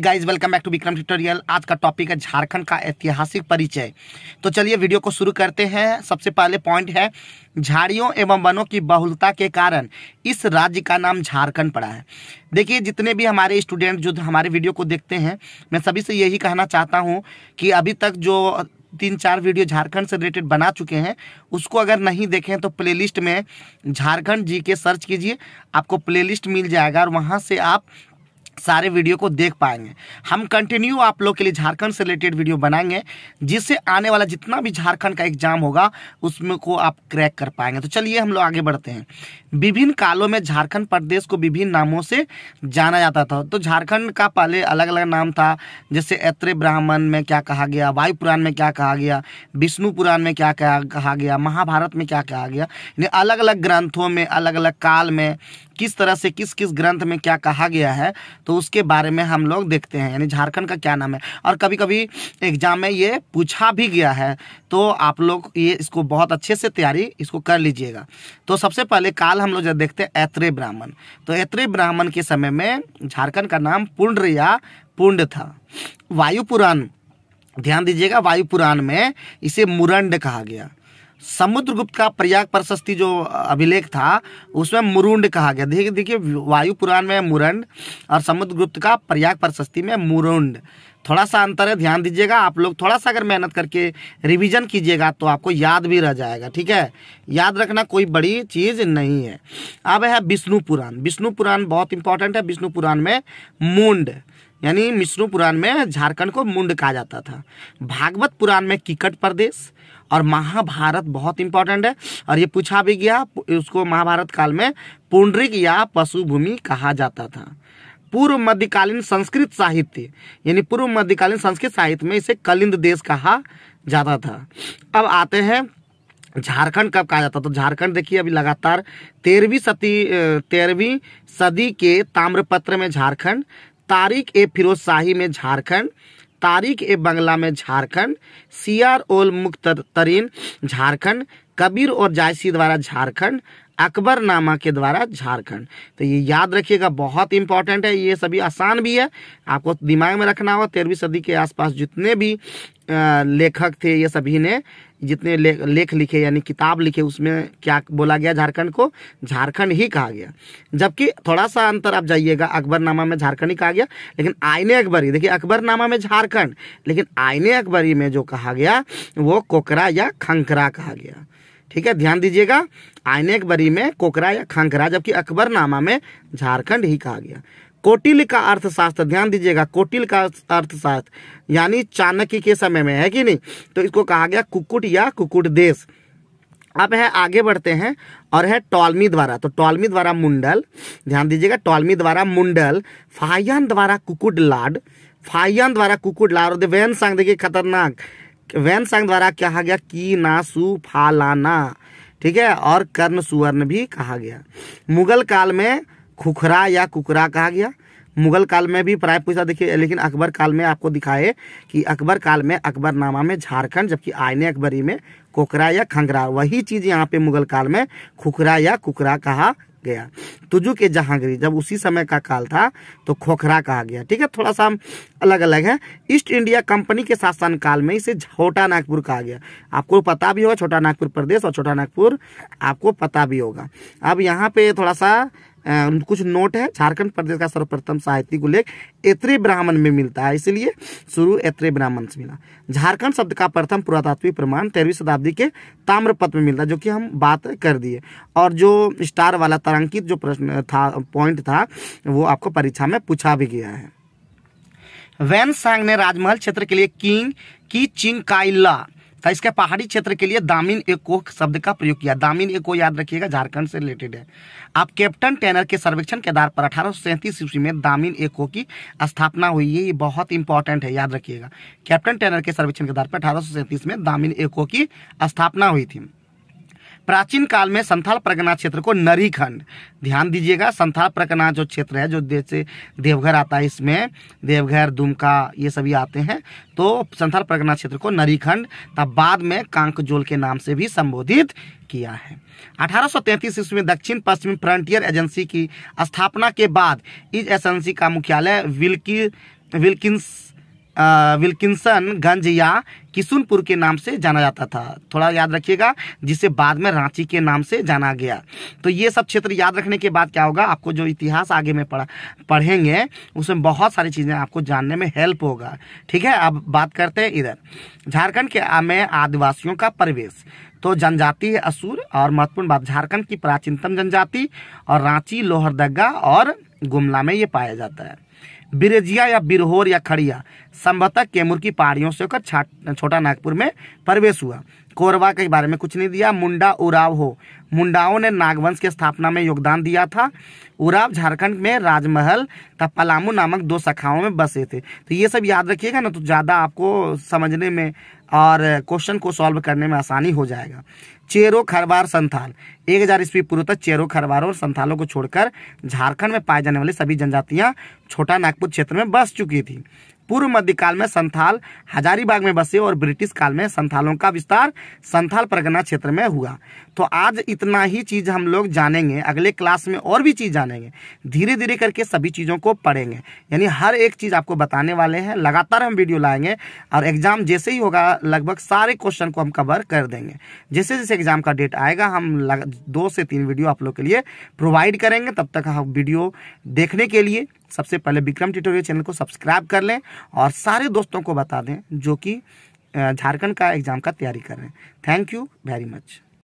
guys welcome back to Vikram tutorial आज का topic है झारखंड का ऐतिहासिक परिचय तो चलिए वीडियो को शुरू करते हैं सबसे पहले पॉइंट है झाड़ियों एवं वनों की बहुलता के कारण इस राज्य का नाम झारखंड पड़ा है देखिए जितने भी हमारे स्टूडेंट जो हमारे वीडियो को देखते हैं मैं सभी से यही कहना चाहता हूँ कि अभी तक जो तीन चार वीडियो झारखंड से रिलेटेड बना चुके हैं उसको अगर नहीं देखें तो प्लेलिस्ट में झारखंड जी के सर्च कीजिए आपको प्लेलिस्ट मिल जाएगा और वहाँ से आप सारे वीडियो को देख पाएंगे हम कंटिन्यू आप लोग के लिए झारखंड से रिलेटेड वीडियो बनाएंगे जिससे आने वाला जितना भी झारखंड का एग्जाम होगा उसमें को आप क्रैक कर पाएंगे तो चलिए हम लोग आगे बढ़ते हैं विभिन्न कालों में झारखंड प्रदेश को विभिन्न नामों से जाना जाता था तो झारखंड का पहले अलग अलग नाम था जैसे ऐत्रे ब्राह्मण में क्या कहा गया वायु पुराण में क्या कहा गया विष्णु पुराण में क्या कहा गया महाभारत में क्या कहा गया अलग अलग ग्रंथों में अलग अलग काल में किस तरह से किस किस ग्रंथ में क्या कहा गया है तो उसके बारे में हम लोग देखते हैं यानी झारखंड का क्या नाम है और कभी कभी एग्जाम में ये पूछा भी गया है तो आप लोग ये इसको बहुत अच्छे से तैयारी इसको कर लीजिएगा तो सबसे पहले काल हम लोग जब देखते हैं ऐत्रे ब्राह्मण तो ऐत्रे ब्राह्मण के समय में झारखंड का नाम पुण्ड या पुण्ड था वायु पुराण ध्यान दीजिएगा वायु पुराण में इसे मुरंड कहा गया समुद्रगुप्त का प्रयाग प्रशस्ति जो अभिलेख था उसमें मुरुंड कहा गया देखिए देखिए वायु पुराण में मुरंड और समुद्रगुप्त का प्रयाग प्रशस्ति में मुरुंड थोड़ा सा अंतर है ध्यान दीजिएगा आप लोग थोड़ा सा अगर मेहनत करके रिवीजन कीजिएगा तो आपको याद भी रह जाएगा ठीक है याद रखना कोई बड़ी चीज़ नहीं है अब है विष्णु पुराण विष्णु पुराण बहुत इंपॉर्टेंट है विष्णु पुराण में मुंड यानी विष्णु पुराण में झारखंड को मुंड कहा जाता था भागवत पुराण में किकट प्रदेश और महाभारत बहुत इंपॉर्टेंट है और ये पूछा भी गया उसको महाभारत काल में पुण्डरिक या पशु भूमि कहा जाता था पूर्व मध्यकालीन संस्कृत साहित्य यानी पूर्व मध्यकालीन संस्कृत साहित्य में इसे कलिंद देश कहा जाता था अब आते हैं झारखंड कब कहा जाता तो झारखंड देखिए अभी लगातार तेरहवीं सती तेरहवीं सदी के ताम्रपत्र में झारखंड तारीख ए फिरोज शाही में झारखंड तारीख ए बंगला में झारखंड सीआर ओल मुख्त तरीन झारखंड कबीर और जायसी द्वारा झारखंड नामा के द्वारा झारखंड तो ये याद रखिएगा बहुत इंपॉर्टेंट है ये सभी आसान भी है आपको दिमाग में रखना होगा तेरहवीं सदी के आसपास जितने भी लेखक थे ये सभी ने जितने ले, लेख लिखे यानी किताब लिखे उसमें क्या बोला गया झारखंड को झारखंड ही कहा गया जबकि थोड़ा सा अंतर आप जाइएगा अकबरनामा में झारखंड ही कहा गया लेकिन आईने अकबरी देखिए अकबरनामा में झारखंड लेकिन आईने अकबरी में जो कहा गया वो कोकरा या खंकरा कहा गया ठीक है ध्यान दीजिएगा आइनेक बरी में कोकरा या खांकरा जबकि अकबरनामा में झारखंड ही कहा गया कोटिल का अर्थशास्त्र ध्यान दीजिएगा कोटिल का अर्थशास्त्र यानी चाणक्य के समय में है कि नहीं तो इसको कहा गया कुकुट या कुकुट देश अब है आगे बढ़ते हैं और है टॉलमी द्वारा तो टॉलमी द्वारा मुंडल ध्यान दीजिएगा टॉलमी द्वारा मुंडल फायान द्वारा कुकुट लाड फायान द्वारा कुकुट लाड और देवेन सांग देखिए खतरनाक वैन संघ द्वारा कहा गया की नासु फालाना ठीक है और कर्ण सुवर्ण भी कहा गया मुगल काल में खुखरा या कुकरा कहा गया मुगल काल में भी प्राय पूछा देखिए लेकिन अकबर काल में आपको दिखाए कि अकबर काल में अकबरनामा में झारखंड जबकि आयने अकबरी में कोकरा या खंगरा वही चीज़ यहाँ पे मुगल काल में खुखरा या कुकरा कहा गया तुजु के जहांगीर जब उसी समय का काल था तो खोखरा कहा गया ठीक है थोड़ा सा हम अलग अलग है ईस्ट इंडिया कंपनी के शासनकाल में इसे छोटा नागपुर कहा गया आपको पता भी होगा छोटा नागपुर प्रदेश और छोटा नागपुर आपको पता भी होगा अब यहाँ पे थोड़ा सा कुछ नोट है झारखंड प्रदेश का सर्वप्रथम साहित्यिक उल्लेख एत्रे ब्राह्मण में मिलता है इसलिए शुरू एत्रे ब्राह्मण से मिला झारखंड शब्द का प्रथम पुरातात्विक प्रमाण तेरहवीं शताब्दी के ताम्रपत में मिलता है जो कि हम बात कर दिए और जो स्टार वाला तरंकित जो प्रश्न था पॉइंट था वो आपको परीक्षा में पूछा भी गया है वैन सांग ने राजमहल क्षेत्र के लिए किंग की चिंग काइला था इसके पहाड़ी क्षेत्र के लिए दामिन एको शब्द का प्रयोग किया दामिन एको याद रखिएगा झारखंड से रिलेटेड है आप कैप्टन टेनर के सर्वेक्षण के आधार पर अठारह ईस्वी में दामिन एको की स्थापना हुई है ये बहुत इंपॉर्टेंट है याद रखिएगा कैप्टन टेनर के सर्वेक्षण के आधार पर अठारह में दामिन एको की स्थापना हुई थी प्राचीन काल में संथाल प्रगना क्षेत्र को नरीखंड ध्यान दीजिएगा संथाल प्रगना जो क्षेत्र है जो जैसे देवघर आता है इसमें देवघर दुमका ये सभी आते हैं तो संथाल प्रगना क्षेत्र को नरीखंड तब बाद में कांकजोल के नाम से भी संबोधित किया है 1833 ईस्वी में दक्षिण पश्चिम फ्रंटियर एजेंसी की स्थापना के बाद इस एजेंसी का मुख्यालय विल्की विल्किंस विल्किंसनगंज या किशुनपुर के नाम से जाना जाता था थोड़ा याद रखिएगा जिसे बाद में रांची के नाम से जाना गया तो ये सब क्षेत्र याद रखने के बाद क्या होगा आपको जो इतिहास आगे में पढ़ा पढ़ेंगे उसमें बहुत सारी चीज़ें आपको जानने में हेल्प होगा ठीक है अब बात करते हैं इधर झारखंड के में आदिवासियों का प्रवेश तो जनजाति है असुर और महत्वपूर्ण बात झारखंड की प्राचीनतम जनजाति और रांची लोहरदगा और गुमला में ये पाया जाता है बिरेजिया या बिरहोर या खड़िया संभवतः कैमूर की पहाड़ियों से होकर छोटा नागपुर में प्रवेश हुआ कोरबा के बारे में कुछ नहीं दिया मुंडा उराव हो मुंडाओं ने नागवंश की स्थापना में योगदान दिया था उराव झारखंड में राजमहल तथा पलामू नामक दो शाखाओं में बसे थे तो ये सब याद रखिएगा ना तो ज़्यादा आपको समझने में और क्वेश्चन को सॉल्व करने में आसानी हो जाएगा चेरो खरवार संथाल एक हज़ार ईस्वी पूर्व तक चेरो खरवारों और संथालों को छोड़कर झारखंड में पाए जाने वाली सभी जनजातियां छोटा नागपुर क्षेत्र में बस चुकी थी पूर्व मध्य काल में संथाल हजारीबाग में बसे और ब्रिटिश काल में संथालों का विस्तार संथाल परगना क्षेत्र में हुआ तो आज इतना ही चीज़ हम लोग जानेंगे अगले क्लास में और भी चीज़ जानेंगे धीरे धीरे करके सभी चीज़ों को पढ़ेंगे यानी हर एक चीज़ आपको बताने वाले हैं लगातार हम वीडियो लाएंगे और एग्ज़ाम जैसे ही होगा लगभग सारे क्वेश्चन को हम कवर कर देंगे जैसे जैसे एग्ज़ाम का डेट आएगा हम लग, दो से तीन वीडियो आप लोग के लिए प्रोवाइड करेंगे तब तक हम वीडियो देखने के लिए सबसे पहले विक्रम ट्यूटोरियल चैनल को सब्सक्राइब कर लें और सारे दोस्तों को बता दें जो कि झारखंड का एग्ज़ाम का तैयारी कर रहे हैं थैंक यू वेरी मच